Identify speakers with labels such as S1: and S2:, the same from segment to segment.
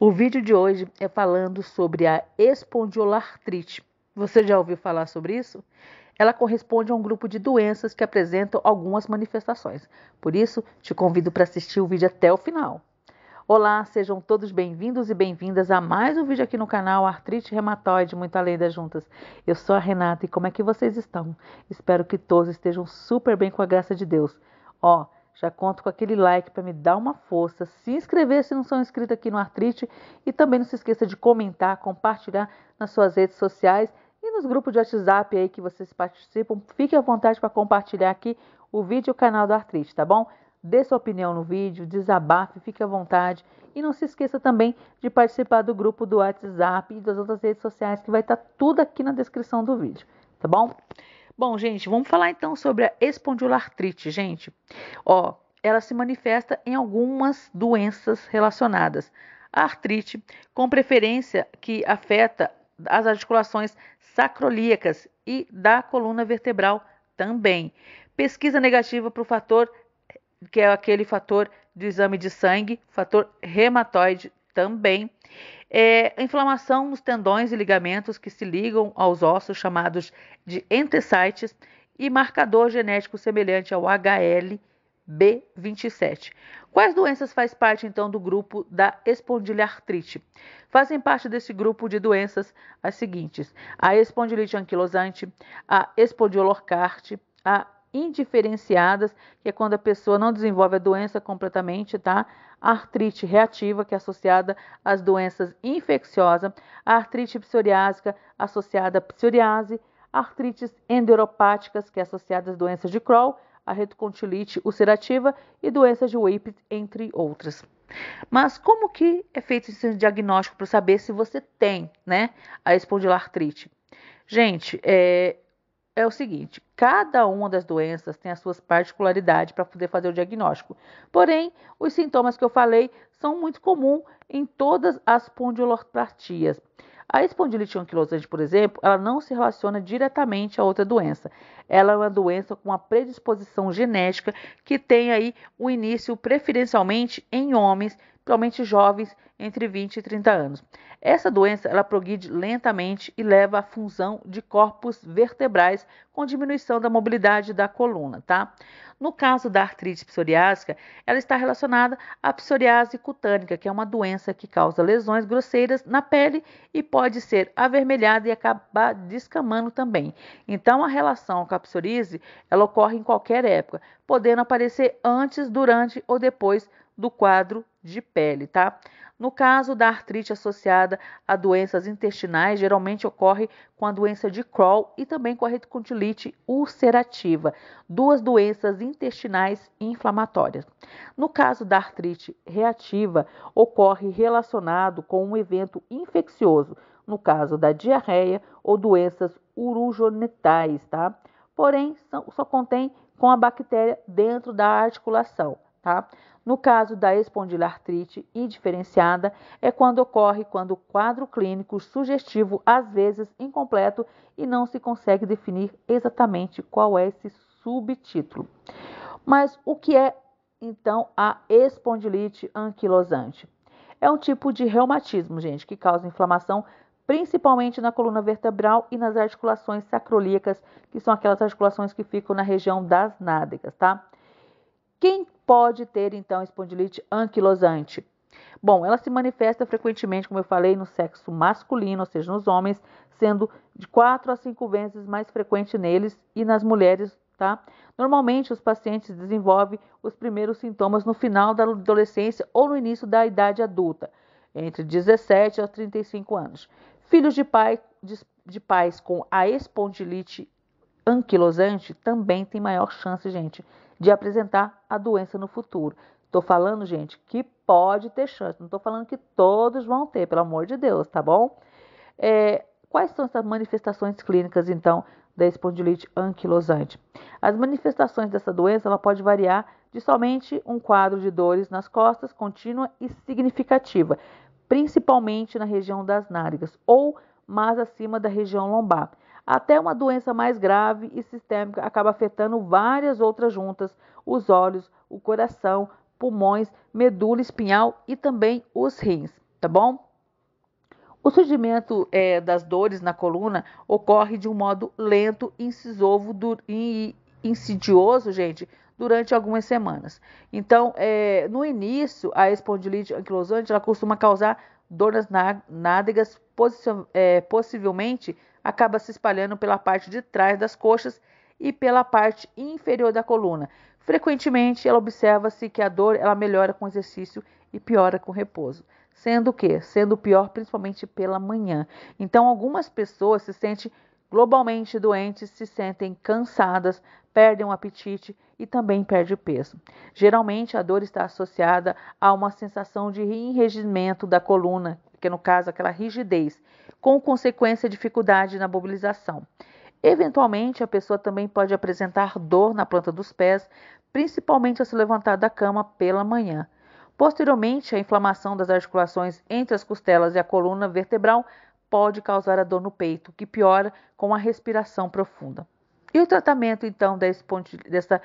S1: O vídeo de hoje é falando sobre a espondiolartrite. Você já ouviu falar sobre isso? Ela corresponde a um grupo de doenças que apresentam algumas manifestações. Por isso, te convido para assistir o vídeo até o final. Olá, sejam todos bem-vindos e bem-vindas a mais um vídeo aqui no canal Artrite Reumatoide, muito além das juntas. Eu sou a Renata e como é que vocês estão? Espero que todos estejam super bem com a graça de Deus. Ó, oh, já conto com aquele like para me dar uma força, se inscrever se não são inscritos aqui no Artrite e também não se esqueça de comentar, compartilhar nas suas redes sociais e nos grupos de WhatsApp aí que vocês participam. Fique à vontade para compartilhar aqui o vídeo e o canal do Artrite, tá bom? Dê sua opinião no vídeo, desabafe, fique à vontade. E não se esqueça também de participar do grupo do WhatsApp e das outras redes sociais que vai estar tá tudo aqui na descrição do vídeo, tá bom? Bom, gente, vamos falar então sobre a espondilartrite, gente. Ó, ela se manifesta em algumas doenças relacionadas à artrite, com preferência que afeta as articulações sacrolíacas e da coluna vertebral também. Pesquisa negativa para o fator que é aquele fator do exame de sangue, fator reumatoide também. É, inflamação nos tendões e ligamentos que se ligam aos ossos, chamados de entesites e marcador genético semelhante ao HLB27. Quais doenças faz parte então do grupo da espondilartrite? Fazem parte desse grupo de doenças as seguintes: a espondilite anquilosante, a espondilocarte, a indiferenciadas, que é quando a pessoa não desenvolve a doença completamente, tá? artrite reativa, que é associada às doenças infecciosas, artrite psoriásica, associada à psoriase, artrites enderopáticas, que é associada às doenças de Crohn, a retocontilite ulcerativa e doenças de Whippet, entre outras. Mas como que é feito esse diagnóstico para saber se você tem né, a espondilartrite? Gente, é, é o seguinte: cada uma das doenças tem as suas particularidades para poder fazer o diagnóstico. Porém, os sintomas que eu falei são muito comuns em todas as pondilopatias. A espondilite anquilosante, por exemplo, ela não se relaciona diretamente a outra doença. Ela é uma doença com uma predisposição genética que tem aí o um início preferencialmente em homens, principalmente jovens entre 20 e 30 anos. Essa doença ela progride lentamente e leva à fusão de corpos vertebrais com diminuição da mobilidade da coluna, tá? No caso da artrite psoriásica, ela está relacionada à psoriase cutânea, que é uma doença que causa lesões grosseiras na pele e pode ser avermelhada e acabar descamando também. Então, a relação com a psoríase, ela ocorre em qualquer época, podendo aparecer antes, durante ou depois do quadro de pele, tá? No caso da artrite associada a doenças intestinais, geralmente ocorre com a doença de Crohn e também com a reticulite ulcerativa, duas doenças intestinais inflamatórias. No caso da artrite reativa, ocorre relacionado com um evento infeccioso, no caso da diarreia ou doenças urogenitais, tá? Porém, só contém com a bactéria dentro da articulação tá? No caso da espondilartrite indiferenciada, é quando ocorre quando o quadro clínico sugestivo, às vezes incompleto, e não se consegue definir exatamente qual é esse subtítulo. Mas o que é então a espondilite anquilosante? É um tipo de reumatismo, gente, que causa inflamação principalmente na coluna vertebral e nas articulações sacrolíacas, que são aquelas articulações que ficam na região das nádegas, tá? Quem pode ter então espondilite anquilosante? Bom, ela se manifesta frequentemente, como eu falei, no sexo masculino, ou seja, nos homens, sendo de 4 a 5 vezes mais frequente neles e nas mulheres, tá? Normalmente, os pacientes desenvolvem os primeiros sintomas no final da adolescência ou no início da idade adulta, entre 17 a 35 anos. Filhos de, pai, de, de pais com a espondilite anquilosante também têm maior chance, gente, de apresentar a doença no futuro. Estou falando, gente, que pode ter chance. Não estou falando que todos vão ter, pelo amor de Deus, tá bom? É, quais são essas manifestações clínicas, então, da espondilite anquilosante? As manifestações dessa doença ela pode variar de somente um quadro de dores nas costas contínua e significativa, principalmente na região das nádegas ou mais acima da região lombar, até uma doença mais grave e sistêmica acaba afetando várias outras juntas, os olhos, o coração, pulmões, medula espinhal e também os rins, tá bom? O surgimento é, das dores na coluna ocorre de um modo lento incisivo e insidioso, gente, durante algumas semanas. Então, é, no início, a espondilite anquilosante ela costuma causar dor nas nádegas, é, possivelmente acaba se espalhando pela parte de trás das coxas e pela parte inferior da coluna. Frequentemente, ela observa-se que a dor ela melhora com exercício e piora com repouso. Sendo o que? Sendo pior principalmente pela manhã. Então, algumas pessoas se sentem globalmente doentes, se sentem cansadas, perdem o apetite e também perdem o peso. Geralmente, a dor está associada a uma sensação de enrijecimento da coluna, que no caso, aquela rigidez com consequência dificuldade na mobilização. Eventualmente, a pessoa também pode apresentar dor na planta dos pés, principalmente ao se levantar da cama pela manhã. Posteriormente, a inflamação das articulações entre as costelas e a coluna vertebral pode causar a dor no peito, que piora com a respiração profunda. E o tratamento, então, dessa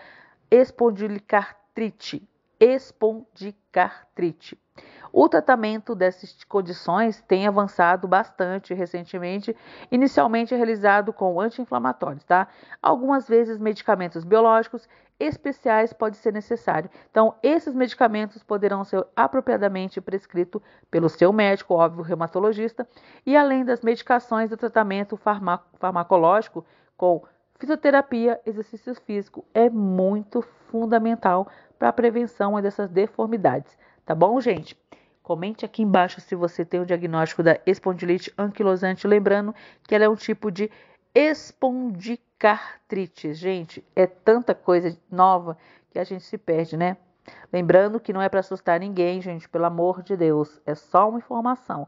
S1: espondilicartrite? espondicartrite. O tratamento dessas condições tem avançado bastante recentemente, inicialmente realizado com anti-inflamatórios, tá? Algumas vezes medicamentos biológicos especiais podem ser necessários. Então, esses medicamentos poderão ser apropriadamente prescritos pelo seu médico, óbvio, reumatologista, e além das medicações do tratamento farmacológico com Fisioterapia, exercício físico é muito fundamental para a prevenção dessas deformidades, tá bom, gente? Comente aqui embaixo se você tem o diagnóstico da espondilite anquilosante, lembrando que ela é um tipo de espondicartrite. Gente, é tanta coisa nova que a gente se perde, né? Lembrando que não é para assustar ninguém, gente, pelo amor de Deus, é só uma informação.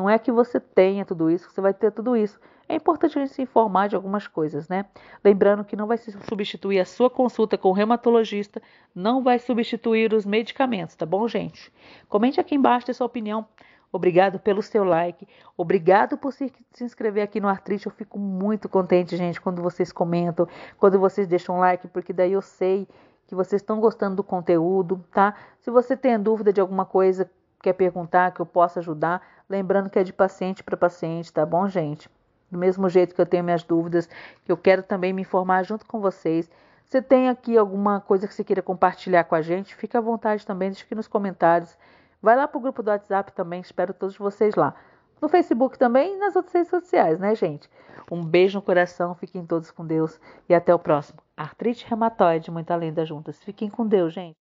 S1: Não é que você tenha tudo isso, você vai ter tudo isso. É importante a gente se informar de algumas coisas, né? Lembrando que não vai se substituir a sua consulta com o reumatologista, não vai substituir os medicamentos, tá bom, gente? Comente aqui embaixo a sua opinião. Obrigado pelo seu like. Obrigado por se, se, inscrever aqui no Artrite. Eu fico muito contente, gente, quando vocês comentam, quando vocês deixam um like, porque daí eu sei que vocês estão gostando do conteúdo, tá? Se você tem dúvida de alguma coisa, quer perguntar, que eu possa ajudar, lembrando que é de paciente para paciente, tá bom, gente? Do mesmo jeito que eu tenho minhas dúvidas, que eu quero também me informar junto com vocês. Se tem aqui alguma coisa que você queira compartilhar com a gente, fica à vontade também, deixa aqui nos comentários. Vai lá para o grupo do WhatsApp também, espero todos vocês lá. No Facebook também e nas outras redes sociais, né, gente? Um beijo no coração, fiquem todos com Deus e até o próximo. Artrite reumatoide, muito além das juntas. Fiquem com Deus, gente.